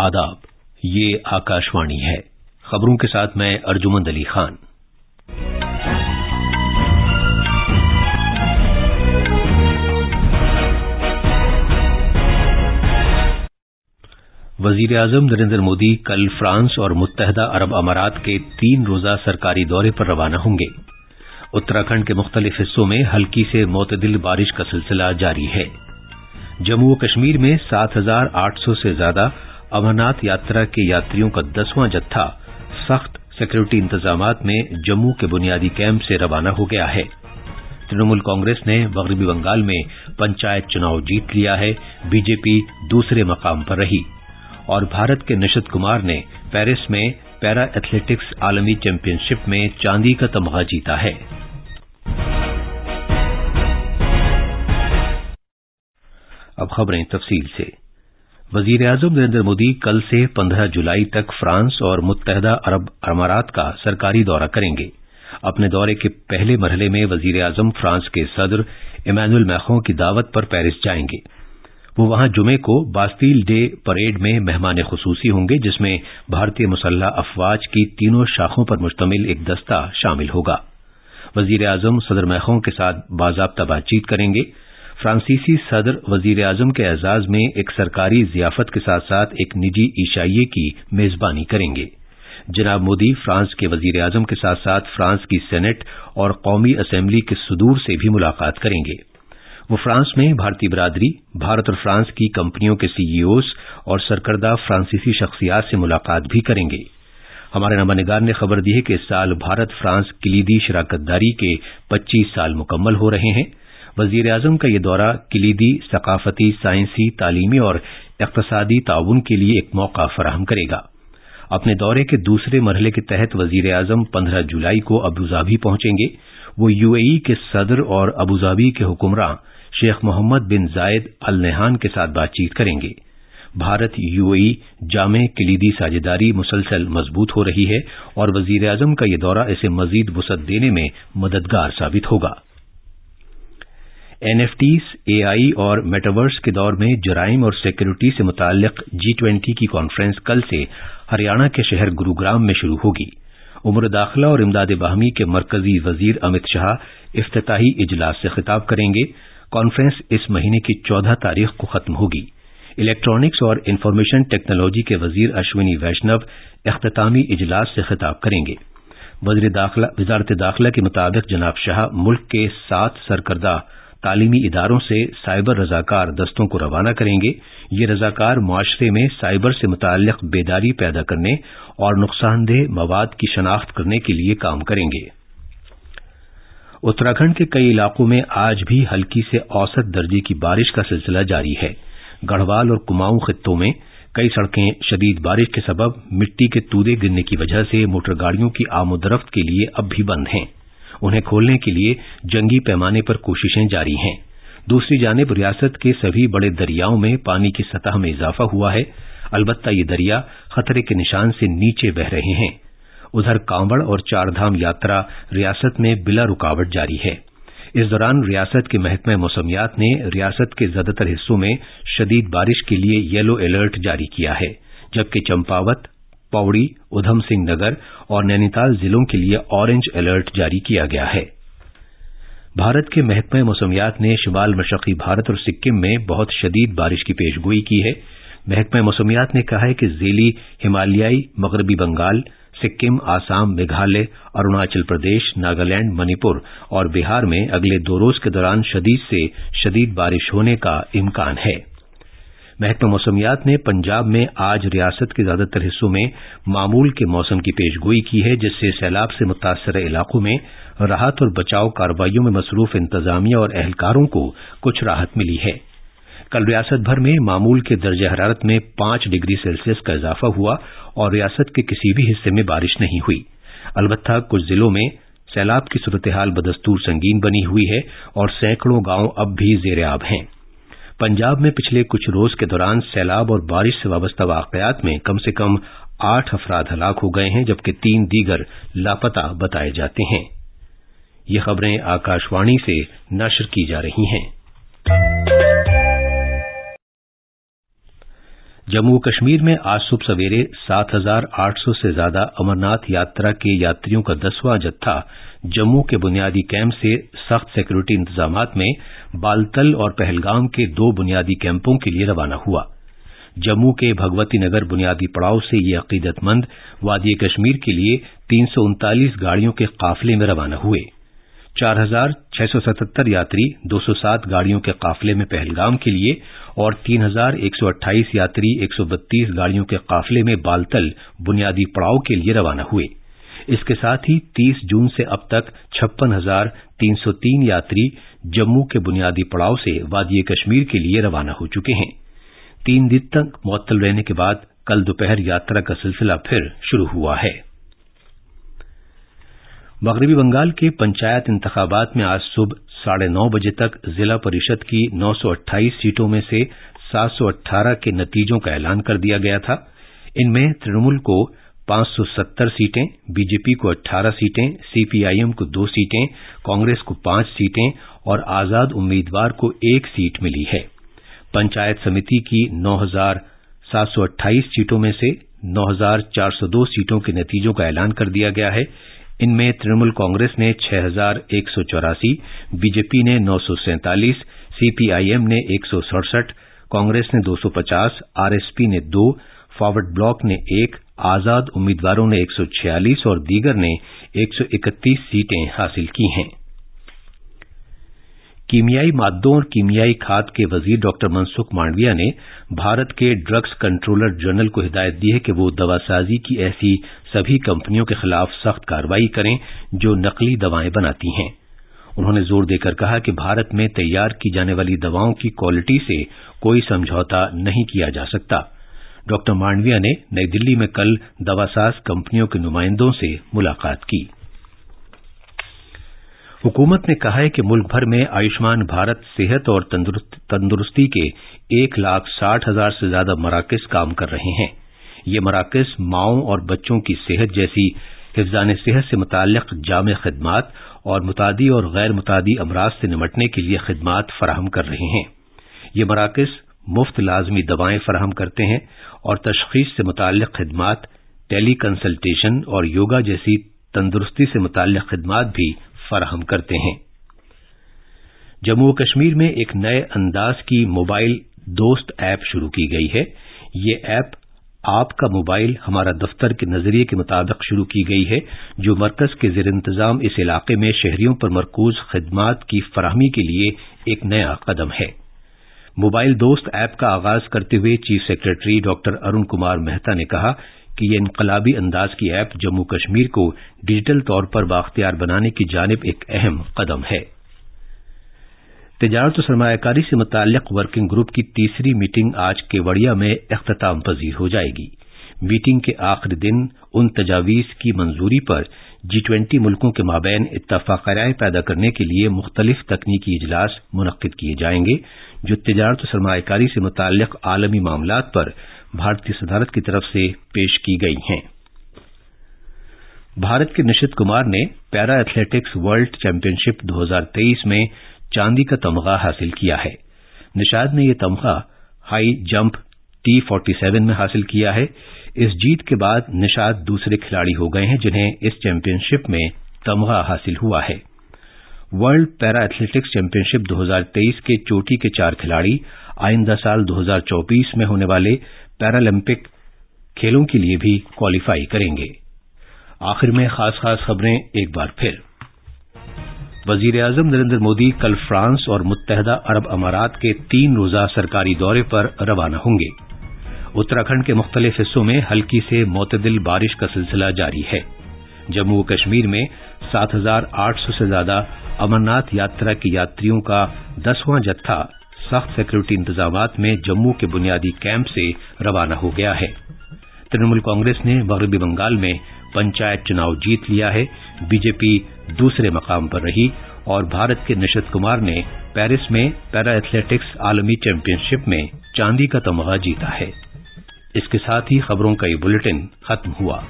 आदाब ये आकाशवाणी है खबरों के साथ मैं अर्जुमंद अली खान वजीर अजम नरेन्द्र मोदी कल फ्रांस और मुतहदा अरब अमारात के तीन रोजा सरकारी दौरे पर रवाना होंगे उत्तराखंड के मुख्तलिफ हिस्सों में हल्की से मोतदिल बारिश का सिलसिला जारी है जम्मू कश्मीर में 7,800 से ज्यादा अमरनाथ यात्रा के यात्रियों का दसवां जत्था सख्त सिक्योरिटी इंतजाम में जम्मू के बुनियादी कैंप से रवाना हो गया है तृणमूल कांग्रेस ने मगरबी बंगाल में पंचायत चुनाव जीत लिया है बीजेपी दूसरे मकाम पर रही और भारत के निशित कुमार ने पेरिस में पैरा एथलेटिक्स आलमी चैंपियनशिप में चांदी का तमगा जीता है अब खबरें तफसील से वजीर अजम नरेन्द्र मोदी कल से 15 जुलाई तक फ्रांस और मुतहदा अरब अमारात का सरकारी दौरा करेंगे अपने दौरे के पहले मरहले में वजीर अजम फ्रांस के सदर इमैनुअल मैखों की दावत पर पेरिस जाएंगे वो वहां जुमे को बास्तील डे परेड में मेहमान खसूसी होंगे जिसमें भारतीय मुसल्ला अफवाज की तीनों शाखों पर मुश्तमिल एक दस्ता शामिल होगा वजीर अजम सदर मैखों के साथ बाजाबता बातचीत करेंगे फ्रांसीसी सदर वजीर आजम के एजाज में एक सरकारी जियाफत के साथ साथ एक निजी ईशाइये की मेजबानी करेंगे जनाब मोदी फ्रांस के वजीर आजम के साथ साथ फ्रांस की सेनेट और कौमी असम्बली के सुदूर से भी मुलाकात करेंगे वो फ्रांस में भारतीय बरादरी भारत और फ्रांस की कंपनियों के सीईओस e और सरकर्दा फ्रांसीसी शख्सियात से मुलाकात भी करेंगे हमारे निगार ने खबर दी है कि इस साल भारत फ्रांस कलीदी शराकतदारी के 25 साल मुकम्मल हो रहे हैं वजीर अजम का यह दौरा किलीदी सकाफती साइंसी तालीमी और इकतसादी ताउन के लिए एक मौका फराहम करेगा अपने दौरे के दूसरे मरहले के तहत वजीर अजम पन्द्रह जुलाई को अबूजाबी पहुंचेंगे वो यूएई के सदर और अबूजाबी के हुक्मरान शेख मोहम्मद बिन जायद अल नेहान के साथ बातचीत करेंगे भारत यूएई जामे किलीदी साझेदारी मुसलसल मजबूत हो रही है और वजीर अजम का यह दौरा इसे मजीद वसत देने में मददगार साबित होगा एनएफटीस एआई और मेटावर्स के दौर में जराइम और सिक्योरिटी से मुतक जी ट्वेंटी की कॉन्फ्रेंस कल से हरियाणा के शहर गुरूग्राम में शुरू होगी उम्र दाखिला और इमदाद बाहमी के मरकजी वजीर अमित शाह इफ्ताही इजलास से खिताब करेंगे कॉन्फ्रेंस इस महीने की चौदह तारीख को खत्म होगी इलेक्ट्रॉनिक्स और इंफॉर्मेशन टेक्नोलॉजी के वजीर अश्विनी वैष्णव अख्तामी इजलास से खिताब करेंगे वजारत दाखिला के मुताबिक जनाब शाह मुल्क के सात सरकर्दा तालीमी इदारों से साइबर रजाकार दस्तों को रवाना करेंगे ये रजाकार माशरे में साइबर से मुतक बेदारी पैदा करने और नुकसानदेह मवाद की शनाख्त करने के लिए काम करेंगे उत्तराखंड के कई इलाकों में आज भी हल्की से औसत दर्जे की बारिश का सिलसिला जारी है गढ़वाल और कुमाऊं खित्तों में कई सड़कें शदीद बारिश के सबब मिट्टी के तूदे गिरने की वजह से मोटरगाड़ियों की आमोदरफ्त के लिए अब भी बंद हैं उन्हें खोलने के लिए जंगी पैमाने पर कोशिशें जारी हैं दूसरी जानब रियासत के सभी बड़े दरियाओं में पानी की सतह में इजाफा हुआ है अलबत्ता ये दरिया खतरे के निशान से नीचे बह रहे हैं उधर कांवड़ और चारधाम यात्रा रियासत में बिला रूकावट जारी है इस दौरान रियासत के महकमे मौसमियात ने रियासत के ज्यादातर हिस्सों में शदीद बारिश के लिए येलो अलर्ट जारी किया है जबकि चंपावत पौड़ी उधम सिंह नगर और नैनीताल जिलों के लिए ऑरेंज अलर्ट जारी किया गया है भारत के महकमे मौसमियात ने शिमाल मशरकी भारत और सिक्किम में बहुत शदीद बारिश की पेशगोई की है महकमे मौसमियात ने कहा है कि जेली हिमालयाई मगरबी बंगाल सिक्किम आसाम मेघालय अरुणाचल प्रदेश नागालैंड मणिपुर और बिहार में अगले दो रोज के दौरान शदीद से शदीद बारिश होने का इम्कान है महकमा मौसमियात ने पंजाब में आज रियासत के ज्यादातर हिस्सों में मामूल के मौसम की पेशगोई की है जिससे सैलाब से मुतासर इलाकों में राहत और बचाव कार्रवाईयों में मसरूफ इंतजामिया और एहलकारों को कुछ राहत मिली है कल रियासत भर में मामूल के दर्ज हरारत में पांच डिग्री सेल्सियस का इजाफा हुआ और रियासत के किसी भी हिस्से में बारिश नहीं हुई अलबत्ता कुछ जिलों में सैलाब की सूरत हाल बदस्तूर संगीन बनी हुई है और सैकड़ों गांव अब भी जेर आब हैं पंजाब में पिछले कुछ रोज के दौरान सैलाब और बारिश से वाबस्ता वाकयात में कम से कम आठ अफराद हलाक हो गए हैं जबकि तीन दीगर लापता बताए जाते हैं ये खबरें आकाशवाणी से नशर की जा रही हैं जम्मू कश्मीर में आज सुबह सवेरे सात हजार आठ सौ से ज्यादा अमरनाथ यात्रा के यात्रियों का दसवां जत्था जम्मू के बुनियादी कैंप से सख्त सिक्योरिटी इंतजाम में बालतल और पहलगाम के दो बुनियादी कैंपों के लिए रवाना हुआ जम्मू के भगवती नगर बुनियादी पड़ाव से ये अकीदतमंद वादी कश्मीर के लिए तीन सौ उनतालीस गाड़ियों के काफिले में रवाना हुए 4,677 यात्री 207 गाड़ियों के काफिले में पहलगाम के लिए और 3,128 यात्री 132 गाड़ियों के काफिले में बालतल बुनियादी पड़ाव के लिए रवाना हुए इसके साथ ही 30 जून से अब तक 56,303 यात्री जम्मू के बुनियादी पड़ाव से वादी कश्मीर के लिए रवाना हो चुके हैं तीन दिन तक मुअत्तल रहने के बाद कल दोपहर यात्रा का सिलसिला फिर शुरू हुआ है मगरबी बंगाल के पंचायत इंतबात में आज सुबह साढ़े नौ बजे तक जिला परिषद की नौ सौ अट्ठाईस सीटों में से सात सौ अट्ठारह के नतीजों का ऐलान कर दिया गया था इनमें तृणमूल को पांच सौ सत्तर सीटें बीजेपी को अट्ठारह सीटें सीपीआईएम को दो सीटें कांग्रेस को पांच सीटें और आजाद उम्मीदवार को एक सीट मिली है पंचायत समिति की नौ हजार सात सौ अट्ठाईस सीटों में से नौ हजार चार सौ दो सीटों के नतीजों का ऐलान कर दिया गया है इनमें तृणमूल कांग्रेस ने छह हजार एक सौ चौरासी बीजेपी ने नौ सौ सैंतालीस सीपीआईएम ने एक सौ सड़सठ कांग्रेस ने दो सौ पचास आरएसपी ने दो फॉरवर्ड ब्लॉक ने एक आजाद उम्मीदवारों ने एक सौ छियालीस और दीगर ने एक सौ इकतीस सीटें हासिल की हैं कीमियाई मादों और कीमियाई खाद के वजीर डॉक्टर मनसुख मांडविया ने भारत के ड्रग्स कंट्रोलर जनरल को हिदायत दी है कि वो दवासाजी की ऐसी सभी कंपनियों के खिलाफ सख्त कार्रवाई करें जो नकली दवाएं बनाती हैं उन्होंने जोर देकर कहा कि भारत में तैयार की जाने वाली दवाओं की क्वालिटी से कोई समझौता नहीं किया जा सकता डॉ मांडविया ने नई दिल्ली में कल दवासाज कंपनियों के नुमाइंदों से मुलाकात की हुकूमत ने कहा है कि मुल्क भर में आयुष्मान भारत सेहत और तंदुरुस्ती के एक लाख साठ हजार से ज्यादा मराकज काम कर रहे हैं ये मराकज माओं और बच्चों की सेहत जैसी हिफान सेहत से मुतक जाम खदमात और मुतादी और गैर मुतादी अमराज से निमटने के लिए खदमात फराहम कर रहे हैं ये मराकज मुफ्त लाजमी दवाएं फराहम करते हैं और तशखीस से मुतल खदमात टेली कंसल्टेशन और योगा जैसी तंदुरुस्ती से मुतल खदमात भी फराहम करते हैं जम्मू कश्मीर में एक नए अंदाज की मोबाइल दोस्त ऐप शुरू की गई है ये ऐप आपका मोबाइल हमारा दफ्तर के नजरिए के मुताबिक शुरू की गई है जो मरकज के जेर इंतजाम इस इलाके में शहरियों पर मरकूज खदमात की फरहमी के लिए एक नया कदम है मोबाइल दोस्त ऐप का आगाज करते हुए चीफ सेक्रेटरी डॉ अरुण कुमार मेहता ने कहा कि ये इनकलाबी अंदाज की ऐप जम्मू कश्मीर को डिजिटल तौर पर बाख्तियार बनाने की जानब एक अहम कदम है तजारत सरमाकारी से मुतक वर्किंग ग्रुप की तीसरी मीटिंग आज केवड़िया में अख्ताम पजीर हो जाएगी मीटिंग के आखिरी दिन उन तजावीज की मंजूरी पर जी ट्वेंटी मुल्कों के माबेन इतफाक राय पैदा करने के लिए मुख्तलिफ तकनीकी इजलास मुनद किए जाएंगे जो तजारत सरमाकारी से मुतक आलमी मामला पर भारतीय अदालत की तरफ से पेश की गई हैं भारत के निशित कुमार ने पैरा एथलेटिक्स वर्ल्ड चैंपियनशिप 2023 में चांदी का तमगा हासिल किया है निषाद ने यह तमगा हाई जंप टी 47 में हासिल किया है इस जीत के बाद निषाद दूसरे खिलाड़ी हो गए हैं जिन्हें इस चैंपियनशिप में तमगा हासिल हुआ है वर्ल्ड पैरा एथलेटिक्स चैंपियनशिप 2023 के चोटी के चार खिलाड़ी आइंदा साल 2024 में होने वाले पैरालंपिक खेलों के लिए भी क्वालिफाई करेंगे आखिर में खास खास खबरें एक बार फिर वजीर अजम नरेंद्र मोदी कल फ्रांस और मुतहदा अरब अमारात के तीन रोजा सरकारी दौरे पर रवाना होंगे उत्तराखंड के मुख्तलिफ हिस्सों में हल्की से मोतदिल बारिश का सिलसिला जारी है जम्मू व कश्मीर में 7,800 से ज्यादा अमरनाथ यात्रा के यात्रियों का दसवां जत्था सख्त सिक्योरिटी इंतजाम में जम्मू के बुनियादी कैंप से रवाना हो गया है तृणमूल कांग्रेस ने मगरबी बंगाल में पंचायत चुनाव जीत लिया है बीजेपी दूसरे मकाम पर रही और भारत के निशत कुमार ने पेरिस में पैरा एथलेटिक्स आलमी चैंपियनशिप में चांदी का तमगा जीता है इसके साथ ही खबरों का ये बुलेटिन खत्म हुआ